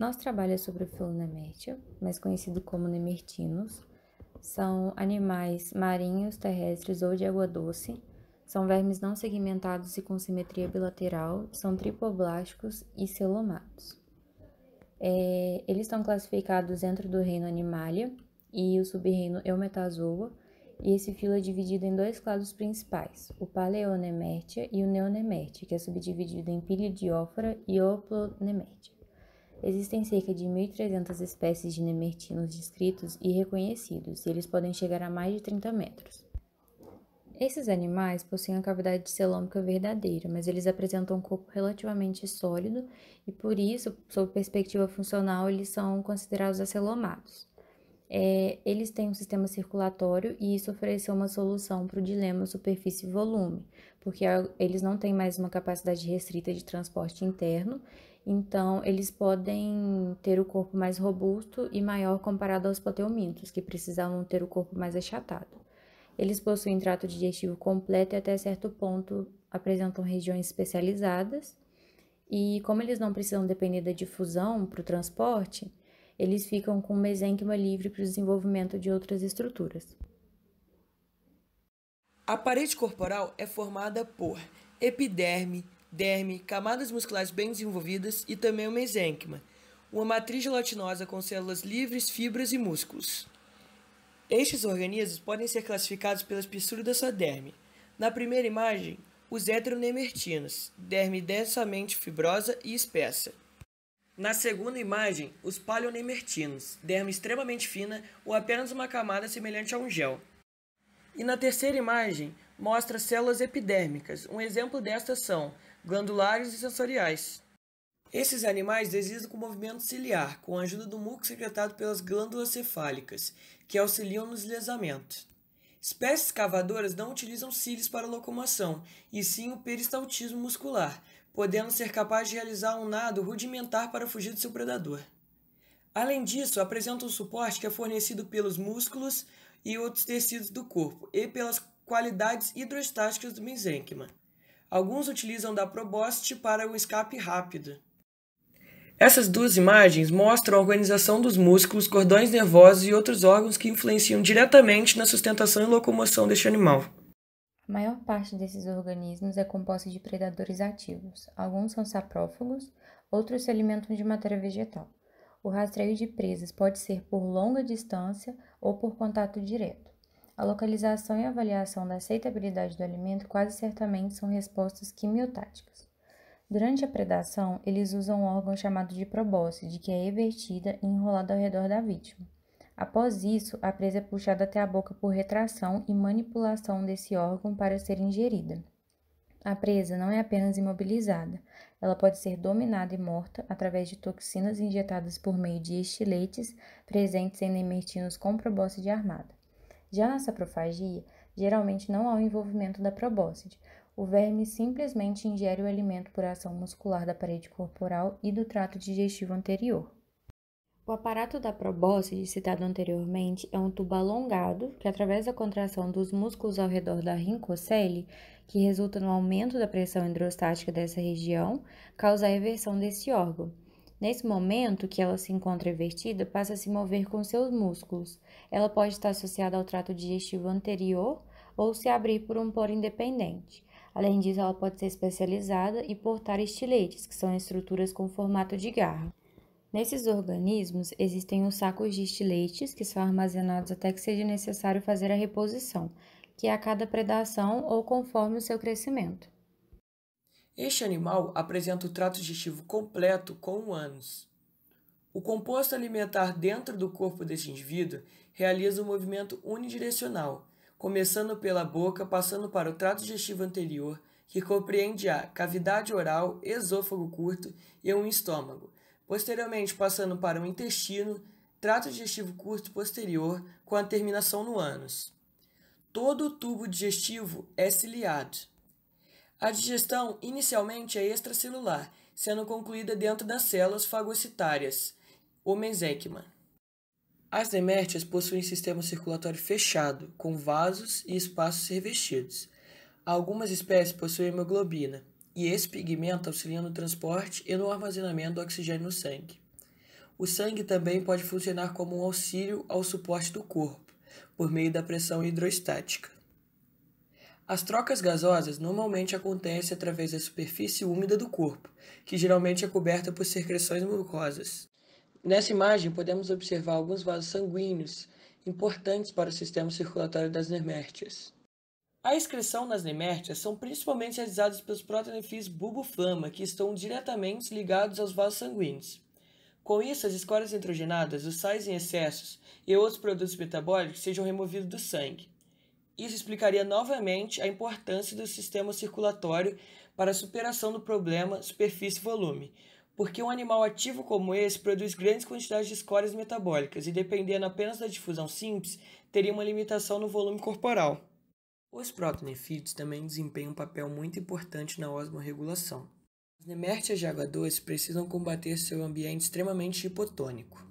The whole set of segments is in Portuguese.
Nosso trabalho é sobre o filo Filonemertia, mais conhecido como nemertinos. São animais marinhos, terrestres ou de água doce. São vermes não segmentados e com simetria bilateral. São tripoblásticos e celomatos. É, eles estão classificados dentro do reino Animalia e o subreino Eumetazoa, é e esse filo é dividido em dois clados principais, o Paleonemertia e o Neonemertia, que é subdividido em Pilidiófora e Oplonemertia. Existem cerca de 1.300 espécies de nemertinos descritos e reconhecidos, e eles podem chegar a mais de 30 metros. Esses animais possuem a cavidade celômica verdadeira, mas eles apresentam um corpo relativamente sólido e, por isso, sob perspectiva funcional, eles são considerados acelomados. É, eles têm um sistema circulatório e isso ofereceu uma solução para o dilema superfície-volume, porque eles não têm mais uma capacidade restrita de transporte interno então, eles podem ter o corpo mais robusto e maior comparado aos plateumintos, que precisavam ter o corpo mais achatado. Eles possuem trato digestivo completo e até certo ponto apresentam regiões especializadas. E como eles não precisam depender da difusão para o transporte, eles ficam com o mesênquima livre para o desenvolvimento de outras estruturas. A parede corporal é formada por epiderme, derme, camadas musculares bem desenvolvidas e também o mesênquima, uma matriz gelatinosa com células livres, fibras e músculos. Estes organismos podem ser classificados pela espessura da sua derme. Na primeira imagem, os heteronemertinos, derme densamente fibrosa e espessa. Na segunda imagem, os paleonemertinos, derme extremamente fina ou apenas uma camada semelhante a um gel. E na terceira imagem, mostra células epidérmicas. Um exemplo destas são glandulares e sensoriais. Esses animais deslizam com movimento ciliar, com a ajuda do muco secretado pelas glândulas cefálicas, que auxiliam no deslizamento. Espécies cavadoras não utilizam cílios para locomoção, e sim o peristaltismo muscular, podendo ser capaz de realizar um nado rudimentar para fugir de seu predador. Além disso, apresentam um suporte que é fornecido pelos músculos e outros tecidos do corpo, e pelas qualidades hidrostáticas do mesenquima. Alguns utilizam da probóscide para o escape rápido. Essas duas imagens mostram a organização dos músculos, cordões nervosos e outros órgãos que influenciam diretamente na sustentação e locomoção deste animal. A maior parte desses organismos é composta de predadores ativos. Alguns são saprófagos, outros se alimentam de matéria vegetal. O rastreio de presas pode ser por longa distância ou por contato direto. A localização e avaliação da aceitabilidade do alimento quase certamente são respostas quimiotáticas. Durante a predação, eles usam um órgão chamado de probóscide, que é evertida e enrolada ao redor da vítima. Após isso, a presa é puxada até a boca por retração e manipulação desse órgão para ser ingerida. A presa não é apenas imobilizada, ela pode ser dominada e morta através de toxinas injetadas por meio de estiletes presentes em nemertinos com probóscide armada. Já na saprofagia, geralmente não há o envolvimento da probóscide. O verme simplesmente ingere o alimento por ação muscular da parede corporal e do trato digestivo anterior. O aparato da probóscide, citado anteriormente, é um tubo alongado que, através da contração dos músculos ao redor da rincocele, que resulta no aumento da pressão hidrostática dessa região, causa a eversão desse órgão, Nesse momento que ela se encontra invertida, passa a se mover com seus músculos. Ela pode estar associada ao trato digestivo anterior ou se abrir por um poro independente. Além disso, ela pode ser especializada e portar estiletes, que são estruturas com formato de garra. Nesses organismos, existem os sacos de estiletes, que são armazenados até que seja necessário fazer a reposição, que é a cada predação ou conforme o seu crescimento. Este animal apresenta o trato digestivo completo com o ânus. O composto alimentar dentro do corpo deste indivíduo realiza um movimento unidirecional, começando pela boca, passando para o trato digestivo anterior, que compreende a cavidade oral, esôfago curto e um estômago, posteriormente passando para o intestino, trato digestivo curto posterior, com a terminação no ânus. Todo o tubo digestivo é ciliado. A digestão inicialmente é extracelular, sendo concluída dentro das células fagocitárias, ou mesêquima. As demértias possuem sistema circulatório fechado, com vasos e espaços revestidos. Algumas espécies possuem hemoglobina, e esse pigmento auxilia no transporte e no armazenamento do oxigênio no sangue. O sangue também pode funcionar como um auxílio ao suporte do corpo, por meio da pressão hidrostática. As trocas gasosas normalmente acontecem através da superfície úmida do corpo, que geralmente é coberta por secreções mucosas. Nessa imagem, podemos observar alguns vasos sanguíneos, importantes para o sistema circulatório das nemértias. A excreção nas nemértias são principalmente realizadas pelos protonefis bulboflama, que estão diretamente ligados aos vasos sanguíneos. Com isso, as escórias nitrogenadas, os sais em excessos e outros produtos metabólicos sejam removidos do sangue. Isso explicaria novamente a importância do sistema circulatório para a superação do problema superfície-volume, porque um animal ativo como esse produz grandes quantidades de escórias metabólicas e, dependendo apenas da difusão simples, teria uma limitação no volume corporal. Os protonefídeos também desempenham um papel muito importante na osmorregulação. As nemértias de água doce precisam combater seu ambiente extremamente hipotônico.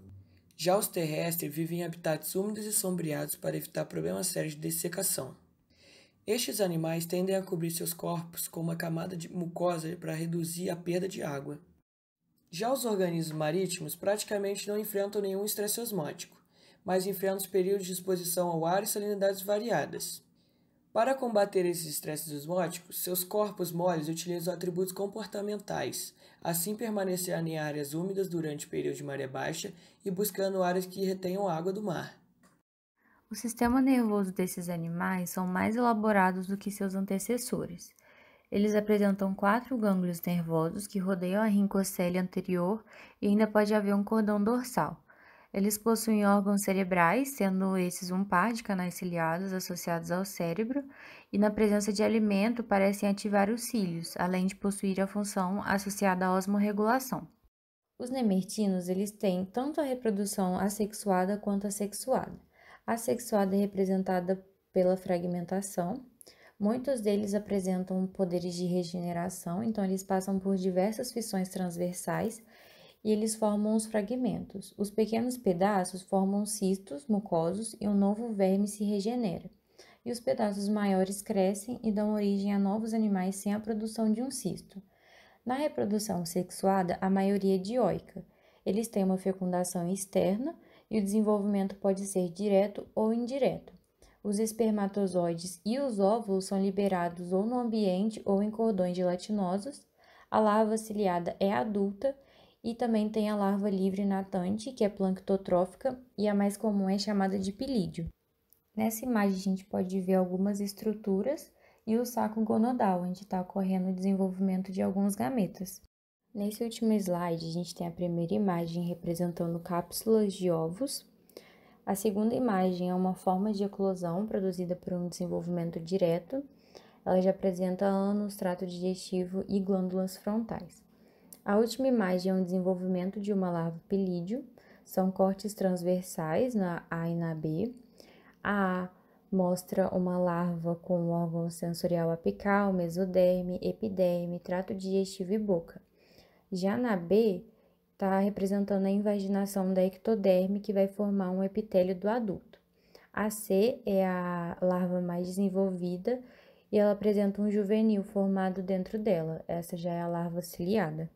Já os terrestres vivem em habitats úmidos e sombreados para evitar problemas sérios de dessecação. Estes animais tendem a cobrir seus corpos com uma camada de mucosa para reduzir a perda de água. Já os organismos marítimos praticamente não enfrentam nenhum estresse osmótico, mas enfrentam os períodos de exposição ao ar e salinidades variadas. Para combater esses estresses osmóticos, seus corpos moles utilizam atributos comportamentais, assim permanecendo em áreas úmidas durante o período de maré baixa e buscando áreas que retenham água do mar. O sistema nervoso desses animais são mais elaborados do que seus antecessores. Eles apresentam quatro gânglios nervosos que rodeiam a rincocele anterior e ainda pode haver um cordão dorsal, eles possuem órgãos cerebrais, sendo esses um par de canais ciliados associados ao cérebro, e na presença de alimento parecem ativar os cílios, além de possuir a função associada à osmorregulação. Os nemertinos eles têm tanto a reprodução assexuada quanto assexuada. A sexuada é representada pela fragmentação. Muitos deles apresentam poderes de regeneração, então eles passam por diversas fissões transversais e eles formam os fragmentos. Os pequenos pedaços formam cistos mucosos e um novo verme se regenera. E os pedaços maiores crescem e dão origem a novos animais sem a produção de um cisto. Na reprodução sexuada, a maioria é dioica. Eles têm uma fecundação externa e o desenvolvimento pode ser direto ou indireto. Os espermatozoides e os óvulos são liberados ou no ambiente ou em cordões gelatinosos. A larva ciliada é adulta e também tem a larva livre natante, que é planctotrófica, e a mais comum é chamada de pilídio. Nessa imagem a gente pode ver algumas estruturas e o saco gonodal, onde está ocorrendo o desenvolvimento de alguns gametas. Nesse último slide, a gente tem a primeira imagem representando cápsulas de ovos. A segunda imagem é uma forma de eclosão produzida por um desenvolvimento direto. Ela já apresenta ânus, trato digestivo e glândulas frontais. A última imagem é um desenvolvimento de uma larva pelídeo, são cortes transversais na A e na B. A A mostra uma larva com órgão sensorial apical, mesoderme, epiderme, trato digestivo e boca. Já na B, está representando a invaginação da ectoderme, que vai formar um epitélio do adulto. A C é a larva mais desenvolvida e ela apresenta um juvenil formado dentro dela. Essa já é a larva ciliada.